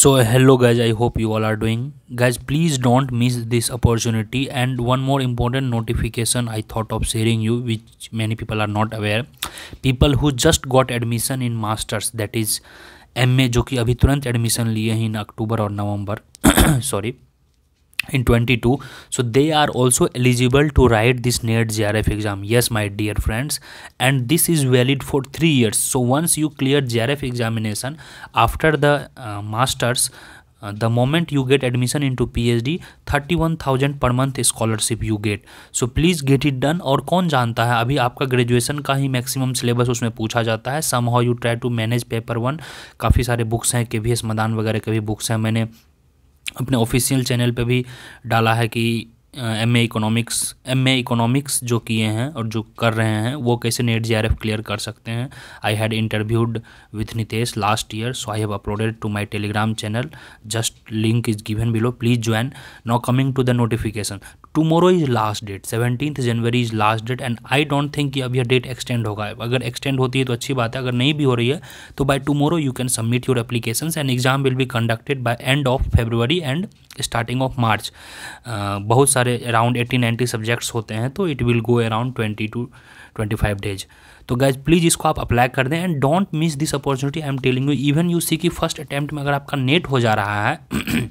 so hello guys i hope you all are doing guys please don't miss this opportunity and one more important notification i thought of sharing you which many people are not aware people who just got admission in masters that is ma जो कि अभी तुरंत admission लिए हैं in October और November sorry in 22 so they are also eligible to write this NET JRF exam yes my dear friends and this is valid for 3 years so once you clear JRF examination after the uh, masters uh, the moment you get admission into PhD 31000 per month scholarship you get so please get it done और कौन जानता है अभी आपका graduation का ही maximum syllabus उसमें पूछा जाता है somehow you try to manage paper one काफ़ी सारे बुक्स हैं के वी एस मदान वगैरह के भी बुक्स हैं मैंने अपने ऑफिशियल चैनल पे भी डाला है कि M A economics M A economics जो किए हैं और जो कर रहे हैं वो कैसे NET G R F clear कर सकते हैं I had interviewed with Nitesh last year so I have uploaded to my Telegram channel just link is given below please join now coming to the notification tomorrow is last date seventeen January is last date and I don't think कि अब यह date extend होगा अगर extend होती है तो अच्छी बात है अगर नहीं भी हो रही है तो by tomorrow you can submit your application and exam will be conducted by end of February and starting of March बहुत सारे अराउंड एट्टी नाइन्टी सब्जेक्ट्स होते हैं तो it will go around twenty two twenty five days तो guys please इसको आप apply कर दें and don't miss this opportunity I am telling you even you see की फर्स्ट अटैम्प्ट में अगर आपका नेट हो जा रहा है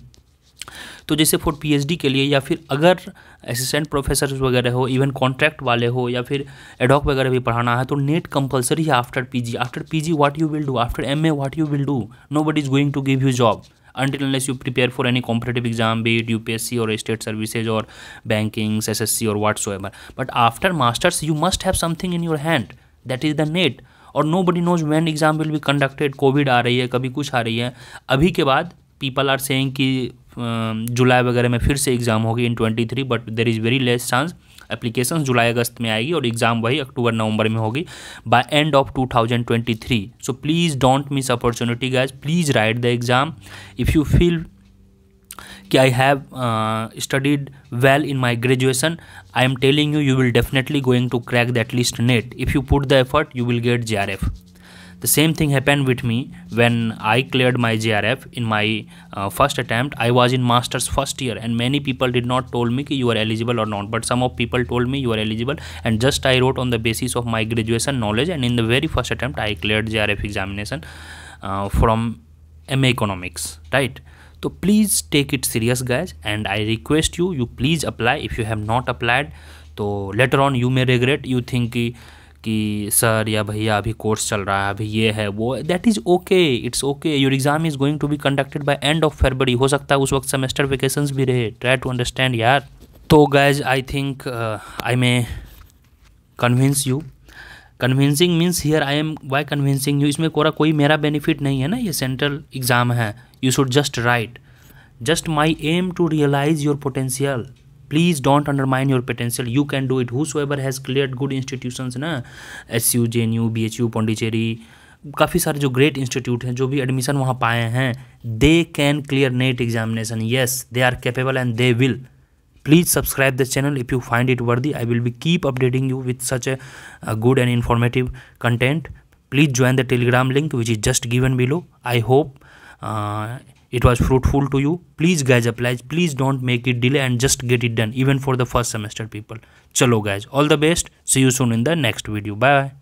तो जैसे फॉर पीएचडी के लिए या फिर अगर असिस्टेंट प्रोफेसर वगैरह हो इवन कॉन्ट्रैक्ट वाले हो या फिर एडॉक वगैरह भी पढ़ाना है तो नेट कंपलसरी है after PG after PG what you will do after MA what you will do no but is going to give you job you prepare for until unless you prepare for any competitive exam be it upsc or state S S banking ssc or ever but after masters you must have something in your hand that is the NET और nobody knows when exam will भी conducted Covid आ रही है कभी कुछ आ रही है अभी के बाद पीपल आर सेइंग कि जुलाई वगैरह में फिर से एग्ज़ाम होगी in twenty three but there is very less chance application जुलाई अगस्त में आएगी और एग्ज़ाम वही अक्टूबर नवंबर में होगी by end of two thousand twenty three so please don't miss opportunity guys please write the exam if you feel कि I have studied well in my graduation I am telling you you will definitely going to crack that list NET if you put the effort you will get J R F The same thing happened with me when I cleared my JRF in my uh, first attempt. I was in master's first year and many people did not told me you are eligible or not. But some of people told me you are eligible and just I wrote on the basis of my graduation knowledge and in the very first attempt I cleared JRF examination uh, from MA economics, right? So please take it serious guys and I request you, you please apply if you have not applied. So later on you may regret you think कि sir या भैया अभी course चल रहा है अभी ये है वो that is okay it's okay your exam is going to be conducted by end of फरवरी हो सकता है उस वक्त सेमेस्टर वेकेशन भी रहे ट्राई टू अंडरस्टैंड यार तो guys I think I may convince you convincing means here I am why convincing you इसमें कोरा कोई मेरा बेनिफिट नहीं है ना ये सेंट्रल एग्ज़ाम है you should just write just my aim to realise your potential please don't undermine your potential you can do it whose has clear good institutions ना as you J N U B H U Pondicherry काफ़ी सारे जो great institute हैं जो भी admission वहाँ पाए हैं they can clear NET examination yes they are capable and they will please subscribe the channel if you find it worthy I will be keep updating you with such a good and informative content please join the Telegram link which is just given below I hope Uh, it was fruitful to you please guys apply please don't make it delay and just get it done even for the first semester people chalo guys all the best see you soon in the next video bye